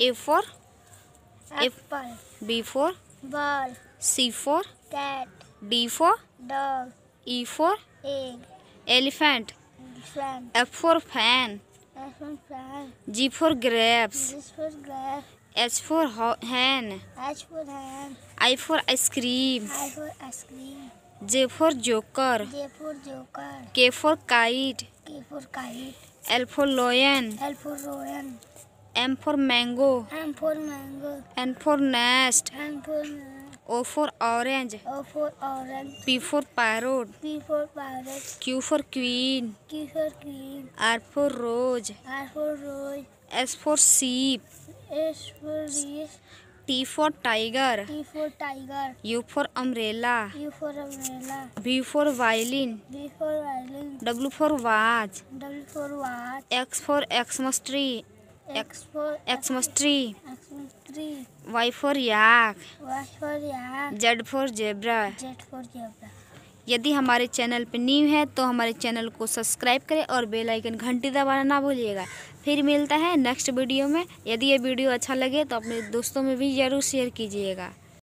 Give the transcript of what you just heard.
A for apple. B for ball. C for cat. D for dog. E for egg. Elephant. Elephant. F for fan. F for fan. G for grapes. G for grapes. H for hen. H for hen. I for ice cream. I for ice cream. J for joker. J for joker. K for kite. K for kite. L for lion. L for lion. M for mango. M for mango. N for nest. N for nest. O for orange. O for orange. P for parrot. P for parrot. Q for queen. Q for queen. R for rose. R for rose. S for sheep. S for sheep. T for tiger. T for tiger. U for umbrella. U for umbrella. V for violin. V for violin. W for watch. W for watch. X for Xmas tree. X for X mostry. X mostry. Y for yak. Y for yak. Z for zebra. Z for zebra. यदि हमारे channel पर new है तो हमारे channel को subscribe करें और bell icon घंटी दबाना ना भूलिएगा फिर मिलता है नेक्स्ट वीडियो में यदि ये वीडियो अच्छा लगे तो अपने दोस्तों में भी ज़रूर शेयर कीजिएगा